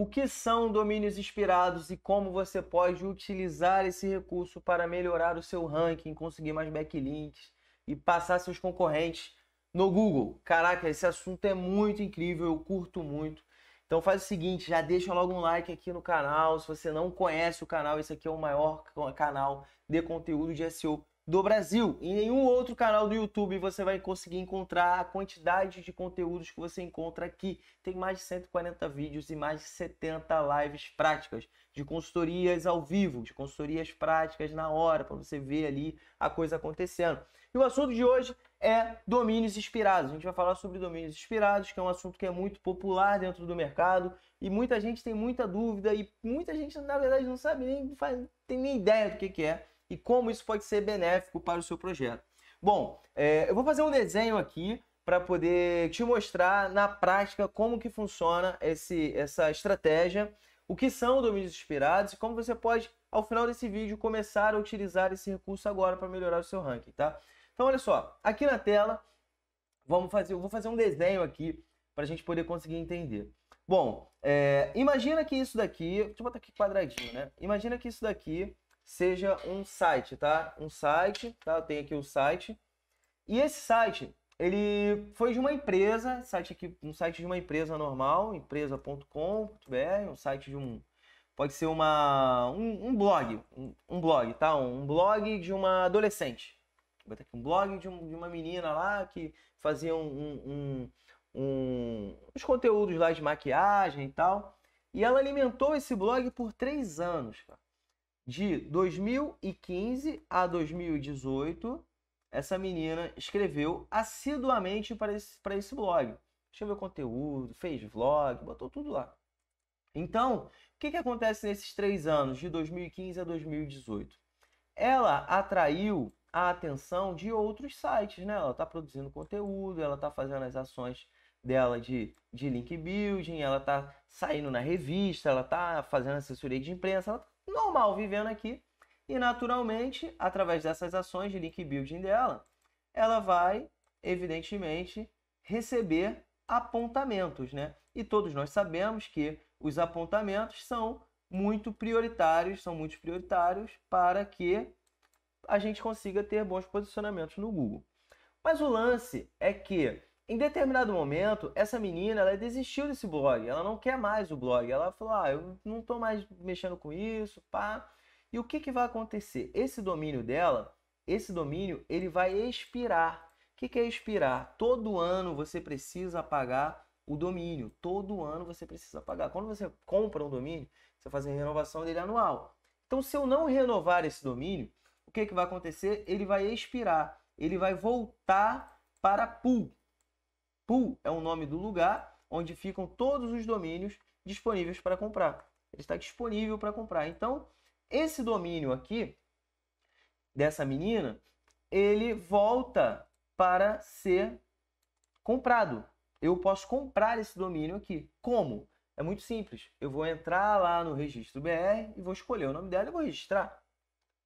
O que são domínios inspirados e como você pode utilizar esse recurso para melhorar o seu ranking, conseguir mais backlinks e passar seus concorrentes no Google? Caraca, esse assunto é muito incrível, eu curto muito. Então faz o seguinte, já deixa logo um like aqui no canal. Se você não conhece o canal, esse aqui é o maior canal de conteúdo de SEO do Brasil. Em nenhum outro canal do YouTube você vai conseguir encontrar a quantidade de conteúdos que você encontra aqui. Tem mais de 140 vídeos e mais de 70 lives práticas de consultorias ao vivo, de consultorias práticas na hora, para você ver ali a coisa acontecendo. E o assunto de hoje é domínios inspirados. A gente vai falar sobre domínios inspirados, que é um assunto que é muito popular dentro do mercado e muita gente tem muita dúvida e muita gente na verdade não sabe nem faz, tem nem ideia do que que é e como isso pode ser benéfico para o seu projeto. Bom, é, eu vou fazer um desenho aqui para poder te mostrar na prática como que funciona esse, essa estratégia, o que são domínios inspirados e como você pode, ao final desse vídeo, começar a utilizar esse recurso agora para melhorar o seu ranking, tá? Então, olha só, aqui na tela, vamos fazer, eu vou fazer um desenho aqui para a gente poder conseguir entender. Bom, é, imagina que isso daqui, deixa eu botar aqui quadradinho, né? Imagina que isso daqui seja um site, tá? Um site, tá? Eu tenho aqui o um site. E esse site, ele foi de uma empresa, site aqui, um site de uma empresa normal, empresa.com.br, um site de um pode ser uma um, um blog, um, um, blog, tá? Um blog de uma adolescente. Vou botar aqui um blog de, um, de uma menina lá que fazia um, uns conteúdos lá de maquiagem e tal. E ela alimentou esse blog por três anos, cara de 2015 a 2018, essa menina escreveu assiduamente para esse, para esse blog. Escreveu conteúdo, fez vlog, botou tudo lá. Então, o que, que acontece nesses três anos, de 2015 a 2018? Ela atraiu a atenção de outros sites, né? Ela está produzindo conteúdo, ela está fazendo as ações dela de, de link building, ela está saindo na revista, ela está fazendo assessoria de imprensa, ela está normal, vivendo aqui. E naturalmente, através dessas ações de link building dela, ela vai, evidentemente, receber apontamentos, né? E todos nós sabemos que os apontamentos são muito prioritários, são muito prioritários para que a gente consiga ter bons posicionamentos no Google. Mas o lance é que em determinado momento, essa menina, ela desistiu desse blog, ela não quer mais o blog, ela falou, ah, eu não tô mais mexendo com isso, pá. E o que, que vai acontecer? Esse domínio dela, esse domínio, ele vai expirar. O que, que é expirar? Todo ano você precisa pagar o domínio. Todo ano você precisa pagar. Quando você compra um domínio, você faz a renovação dele anual. Então, se eu não renovar esse domínio, o que, que vai acontecer? Ele vai expirar, ele vai voltar para pool. Pool é o nome do lugar onde ficam todos os domínios disponíveis para comprar. Ele está disponível para comprar. Então, esse domínio aqui dessa menina, ele volta para ser comprado. Eu posso comprar esse domínio aqui. Como? É muito simples. Eu vou entrar lá no registro BR e vou escolher o nome dela e vou registrar.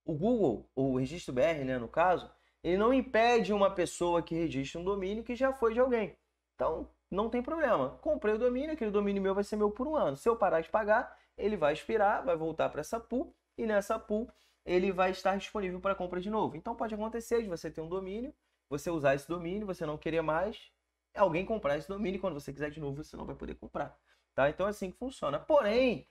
O Google, ou o registro BR, né, no caso, ele não impede uma pessoa que registre um domínio que já foi de alguém. Então, não tem problema. Comprei o domínio, aquele domínio meu vai ser meu por um ano. Se eu parar de pagar, ele vai expirar, vai voltar para essa pool e nessa pool ele vai estar disponível para compra de novo. Então pode acontecer de você ter um domínio, você usar esse domínio, você não querer mais, alguém comprar esse domínio quando você quiser de novo você não vai poder comprar. Tá? Então é assim que funciona. Porém,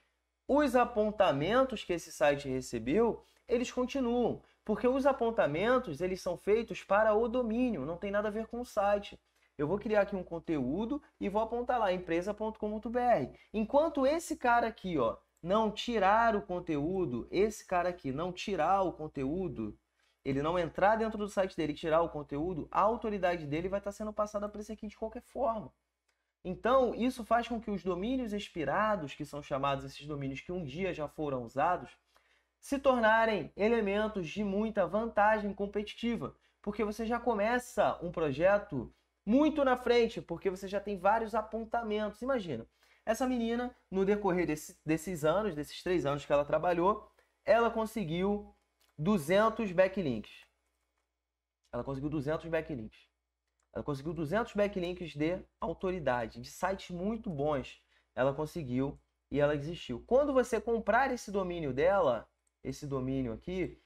os apontamentos que esse site recebeu, eles continuam, porque os apontamentos eles são feitos para o domínio, não tem nada a ver com o site. Eu vou criar aqui um conteúdo e vou apontar lá empresa.com.br. Enquanto esse cara aqui, ó, não tirar o conteúdo, esse cara aqui não tirar o conteúdo, ele não entrar dentro do site dele e tirar o conteúdo, a autoridade dele vai estar sendo passada para esse aqui de qualquer forma. Então, isso faz com que os domínios expirados, que são chamados esses domínios que um dia já foram usados, se tornarem elementos de muita vantagem competitiva, porque você já começa um projeto muito na frente, porque você já tem vários apontamentos. Imagina, essa menina, no decorrer desse, desses anos, desses três anos que ela trabalhou, ela conseguiu 200 backlinks. Ela conseguiu 200 backlinks. Ela conseguiu 200 backlinks de autoridade, de sites muito bons. Ela conseguiu e ela existiu. Quando você comprar esse domínio dela, esse domínio aqui,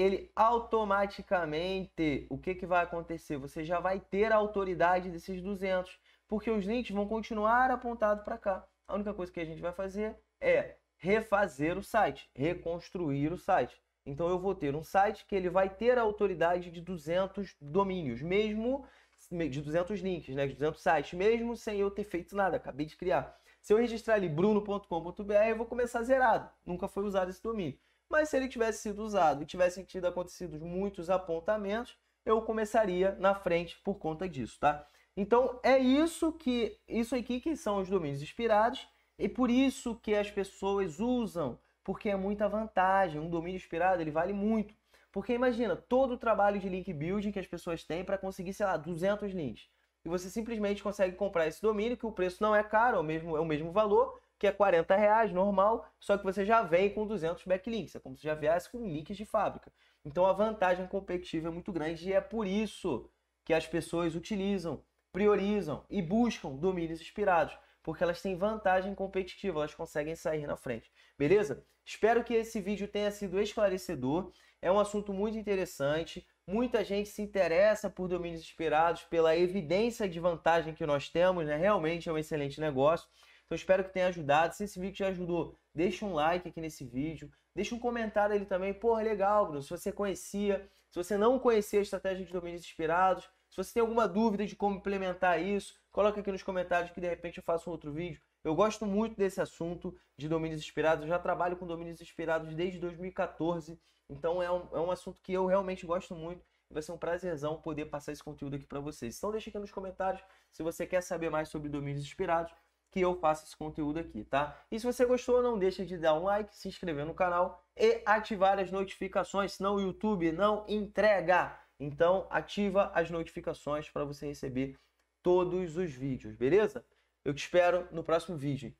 ele automaticamente, o que, que vai acontecer? Você já vai ter a autoridade desses 200, porque os links vão continuar apontados para cá. A única coisa que a gente vai fazer é refazer o site, reconstruir o site. Então eu vou ter um site que ele vai ter a autoridade de 200 domínios, mesmo de 200 links, né, de 200 sites, mesmo sem eu ter feito nada, acabei de criar. Se eu registrar ali bruno.com.br, eu vou começar zerado. Nunca foi usado esse domínio. Mas se ele tivesse sido usado e tivessem tido acontecido muitos apontamentos, eu começaria na frente por conta disso, tá? Então é isso que isso aqui que são os domínios inspirados e por isso que as pessoas usam, porque é muita vantagem. Um domínio inspirado ele vale muito, porque imagina todo o trabalho de link building que as pessoas têm para conseguir sei lá 200 links e você simplesmente consegue comprar esse domínio que o preço não é caro, é o mesmo é o mesmo valor que é 40 reais normal, só que você já vem com 200 backlinks, é como se já viesse com links de fábrica. Então a vantagem competitiva é muito grande e é por isso que as pessoas utilizam, priorizam e buscam domínios inspirados, porque elas têm vantagem competitiva, elas conseguem sair na frente. Beleza? Espero que esse vídeo tenha sido esclarecedor. É um assunto muito interessante. Muita gente se interessa por domínios inspirados, pela evidência de vantagem que nós temos, né? Realmente é um excelente negócio. Então espero que tenha ajudado. Se esse vídeo te ajudou, deixa um like aqui nesse vídeo. Deixa um comentário ali também. Pô, legal, Bruno. Se você conhecia, se você não conhecia a estratégia de domínios inspirados, se você tem alguma dúvida de como implementar isso, coloca aqui nos comentários que de repente eu faço um outro vídeo. Eu gosto muito desse assunto de domínios inspirados. Eu já trabalho com domínios inspirados desde 2014. Então é um, é um assunto que eu realmente gosto muito. Vai ser um prazerzão poder passar esse conteúdo aqui para vocês. Então deixa aqui nos comentários se você quer saber mais sobre domínios inspirados que eu faço esse conteúdo aqui, tá? E se você gostou, não deixa de dar um like, se inscrever no canal e ativar as notificações, senão o YouTube não entrega. Então, ativa as notificações para você receber todos os vídeos, beleza? Eu te espero no próximo vídeo.